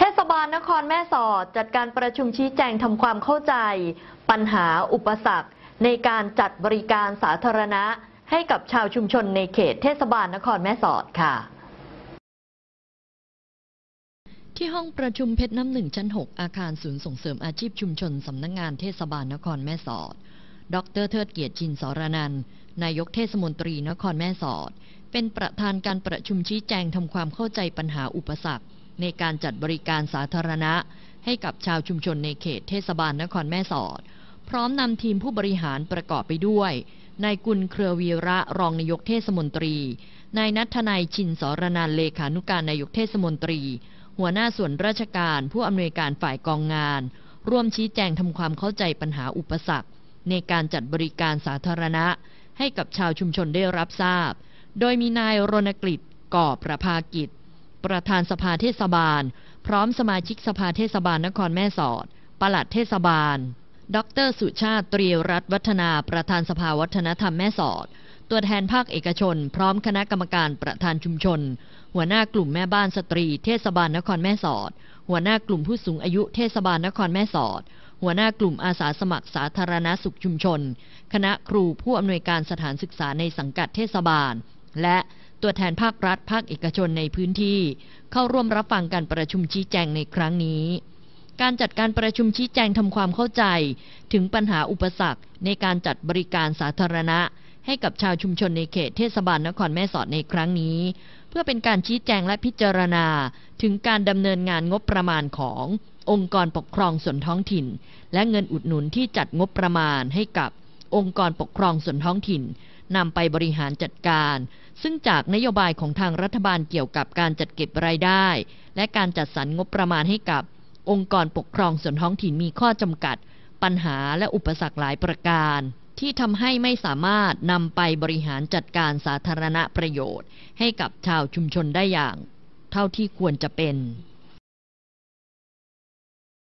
เทศบาลนครแม่สอดจัดการประชุมชี้แจงทำความเข้าใจ ปัญหาอุปสรรคในการจัดบริการสาธารณะให้กับชาวชุมชนในเขตเทศบาลนครแม่สอดค่ะ ที่ห้องประชุมเพชรน้ำหนึ่งชั้น 6 อาคารศูนย์ส่งเสริมอาชีพชุมชนสำนักงงานเทศบาลนครแม่สอด ดรเทิดเกียรติชินสรนันนายกเทศมนตรีนครแม่สอด เป็นประธานการประชุมชี้แจงทำความเข้าใจปัญหาอุปสรรคในการจัดบริการสาธารณะให้กับชาวชุมชนในเขตเทศบาลนครแม่สอด พร้อมนำทีมผู้บริหารประกอบไปด้วยนายกุลเครือวีระรองนายกเทศมนตรีนายนัทนายชินสรนานเลขานุการนายกเทศมนตรี หัวหน้าส่วนราชการผู้อำนวยการฝ่ายกองงาน ร่วมชี้แจงทำความเข้าใจปัญหาอุปสรรคในการจัดบริการสาธารณะ ให้กับชาวชุมชนได้รับทราบ โดยมีนายรณกฤษก่อประภากิจประธานสภาเทศบาล พร้อมสมาชิกสภาเทศบาลนครแม่สอดปลัดเทศบาล ดรสุชาติตรีรัตวัฒนาประธานสภาวัฒนธรรมแม่สอด ตัวแทนภาคเอกชน พร้อมคณะกรรมการประธานชุมชน หัวหน้ากลุ่มแม่บ้านสตรี เทศบาลนครแม่สอด หัวหน้ากลุ่มผู้สูงอายุเทศบาลนครแม่สอด หัวหน้ากลุ่มอาสาสมัครสาธารณสุขชุมชน คณะครูผู้อำนวยการสถานศึกษาในสังกัดเทศบาลและตัวแทนภาครัฐภาคเอกชนในพื้นที่ เข้าร่วมรับฟังการประชุมชี้แจงในครั้งนี้ การจัดการประชุมชี้แจงทำความเข้าใจ ถึงปัญหาอุปสรรค ในการจัดบริการสาธารณะ ให้กับชาวชุมชนในเขตเทศบาลนครแม่สอดในครั้งนี้ เพื่อเป็นการชี้แจงและพิจารณา ถึงการดำเนินงานงบประมาณของ องค์กรปกครองส่วนท้องถิ่น และเงินอุดหนุนที่จัดงบประมาณให้กับองค์กรปกครองส่วนท้องถิ่นนำไปบริหารจัดการ ซึ่งจากนโยบายของทางรัฐบาลเกี่ยวกับการจัดเก็บรายได้ และการจัดสรรงบประมาณให้กับ องค์กรปกครองส่วนท้องถิ่นมีข้อจำกัด ปัญหาและอุปสรรคหลายประการ ที่ทำให้ไม่สามารถนำไปบริหารจัดการสาธารณประโยชน์ ให้กับชาวชุมชนได้อย่าง เท่าที่ควรจะเป็น